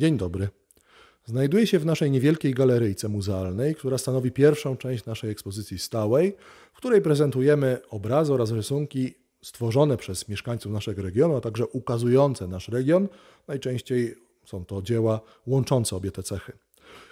Dzień dobry. Znajduję się w naszej niewielkiej galeryjce muzealnej, która stanowi pierwszą część naszej ekspozycji stałej, w której prezentujemy obrazy oraz rysunki stworzone przez mieszkańców naszego regionu, a także ukazujące nasz region. Najczęściej są to dzieła łączące obie te cechy.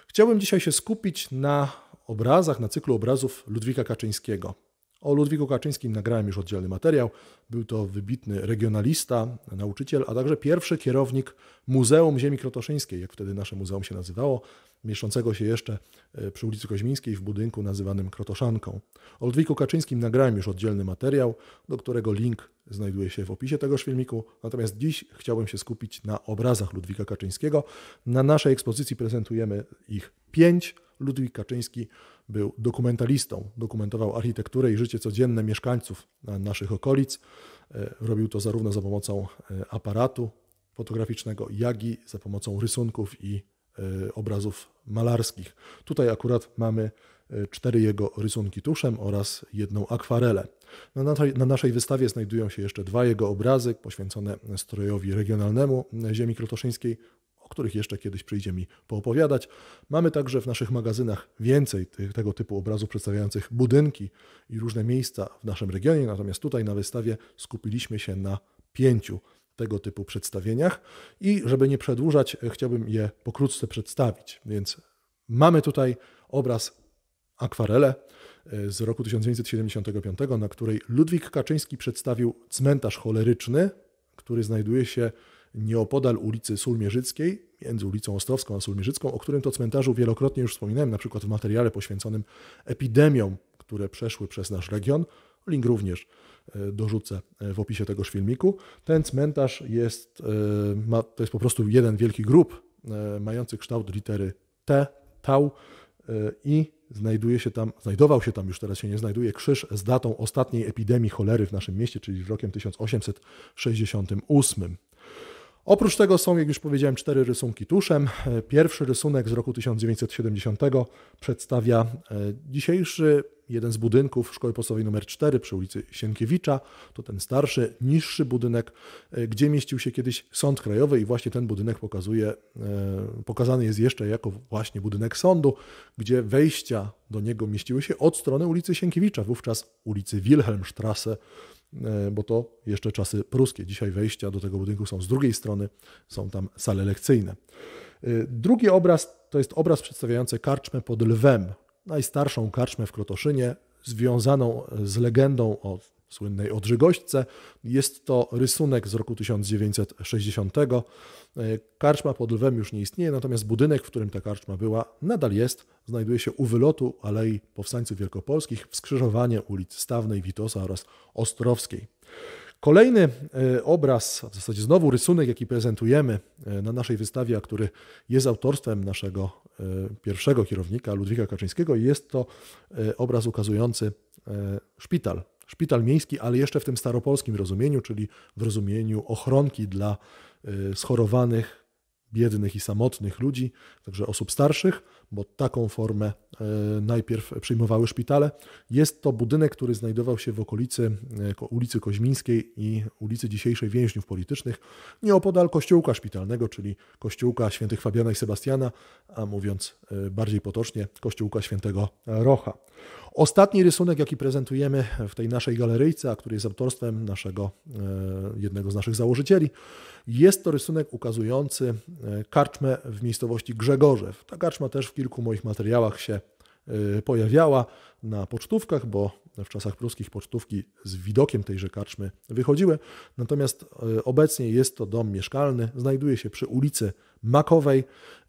Chciałbym dzisiaj się skupić na obrazach, na cyklu obrazów Ludwika Kaczyńskiego. O Ludwiku Kaczyńskim nagrałem już oddzielny materiał. Był to wybitny regionalista, nauczyciel, a także pierwszy kierownik Muzeum Ziemi Krotoszyńskiej, jak wtedy nasze muzeum się nazywało, mieszczącego się jeszcze e, przy ulicy Koźmińskiej w budynku nazywanym Krotoszanką. O Ludwiku Kaczyńskim nagrałem już oddzielny materiał, do którego link znajduje się w opisie tegoż filmiku. Natomiast dziś chciałbym się skupić na obrazach Ludwika Kaczyńskiego. Na naszej ekspozycji prezentujemy ich pięć Ludwik Kaczyński był dokumentalistą, dokumentował architekturę i życie codzienne mieszkańców naszych okolic. E, robił to zarówno za pomocą e, aparatu fotograficznego, jak i za pomocą rysunków i e, obrazów malarskich. Tutaj akurat mamy cztery jego rysunki tuszem oraz jedną akwarelę. Na naszej, wystawie znajdują się jeszcze dwa jego obrazy poświęcone strojowi regionalnemu ziemi krotoszyńskiej o których jeszcze kiedyś przyjdzie mi poopowiadać. Mamy także w naszych magazynach więcej tych, tego typu obrazów przedstawiających budynki i różne miejsca w naszym regionie, natomiast tutaj na wystawie skupiliśmy się na pięciu tego typu przedstawieniach i żeby nie przedłużać, chciałbym je pokrótce przedstawić. Więc mamy tutaj obraz akwarele e, z roku 1975, na której Ludwik Kaczyński przedstawił cmentarz choleryczny, który znajduje się nieopodal ulicy Sulmierzyckiej, między ulicą Ostrowską a Sulmierzycką, o którym to cmentarzu wielokrotnie już wspominałem, na przykład w materiale poświęconym epidemiom, które przeszły przez nasz region. Link również e, dorzucę e, w opisie tegoż filmiku. Ten cmentarz jest, e, ma, to jest po prostu jeden wielki grób mający kształt litery T, tau i znajduje się tam, znajdował się tam już teraz się nie znajduje krzyż z datą ostatniej epidemii cholery w naszym mieście, czyli w rokiem 1868. Oprócz tego są, jak już powiedziałem, cztery rysunki tuszem. Pierwszy rysunek z roku 1970 przedstawia e, dzisiejszy jeden z budynków Szkoły Podstawowej nr 4 przy ulicy Sienkiewicza. To ten starszy, niższy budynek, e, gdzie mieścił się kiedyś Sąd Krajowy i właśnie ten budynek pokazuje, e, pokazany jest jeszcze jako właśnie budynek sądu, gdzie wejścia do niego mieściły się od strony ulicy Sienkiewicza, wówczas ulicy Wilhelmstrasse E, bo to jeszcze czasy pruskie. Dzisiaj wejścia do tego budynku są z drugiej strony, są tam sale lekcyjne. E, drugi obraz to jest obraz przedstawiający karczmę pod Lwem, najstarszą karczmę w Krotoszynie, związaną e, z legendą o słynnej Odrzygośce. Jest to rysunek z roku 1960. Karczma pod Lwem już nie istnieje, natomiast budynek, w którym ta karczma była, nadal jest znajduje się u wylotu Alei Powstańców Wielkopolskich w skrzyżowanie ulic Stawnej, Witosa oraz Ostrowskiej. Kolejny e, obraz, w zasadzie znowu rysunek, jaki prezentujemy e, na naszej wystawie, a który jest autorstwem naszego e, pierwszego kierownika Ludwika Kaczyńskiego, jest to obraz ukazujący szpital. Szpital miejski, ale jeszcze w tym staropolskim rozumieniu, czyli w rozumieniu ochronki dla schorowanych biednych i samotnych ludzi, także osób starszych, bo taką formę e, najpierw przyjmowały szpitale. Jest to budynek, który znajdował się w okolicy e, ulicy Koźmińskiej i ulicy dzisiejszej Więźniów Politycznych, nieopodal kościółka szpitalnego, czyli kościółka świętych Fabiana i Sebastiana, a mówiąc e, bardziej potocznie, kościółka świętego Rocha. Ostatni rysunek, jaki prezentujemy w tej naszej galeryjce, a który jest autorstwem naszego, jednego z naszych założycieli, jest to rysunek ukazujący E, karczmę w miejscowości Grzegorzew. Ta karczma też w kilku moich materiałach się e, pojawiała na pocztówkach, bo w czasach pruskich pocztówki z widokiem tejże karczmy wychodziły. Natomiast e, obecnie jest to dom mieszkalny, znajduje się przy ulicy Makowej.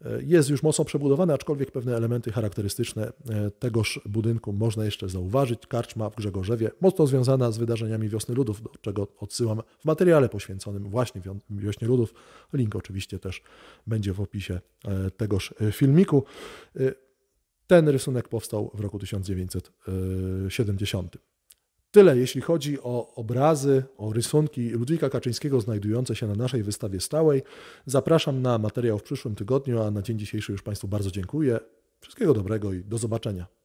E, jest już mocno przebudowany, aczkolwiek pewne elementy charakterystyczne e, tegoż budynku można jeszcze zauważyć. Karczma w Grzegorzewie, mocno związana z wydarzeniami Wiosny Ludów, do czego odsyłam w materiale poświęconym właśnie Wiośnie Ludów. Link oczywiście też będzie w opisie tegoż filmiku. Ten rysunek powstał w roku 1970. Tyle jeśli chodzi o obrazy, o rysunki Ludwika Kaczyńskiego znajdujące się na naszej wystawie stałej. Zapraszam na materiał w przyszłym tygodniu, a na dzień dzisiejszy już Państwu bardzo dziękuję. Wszystkiego dobrego i do zobaczenia.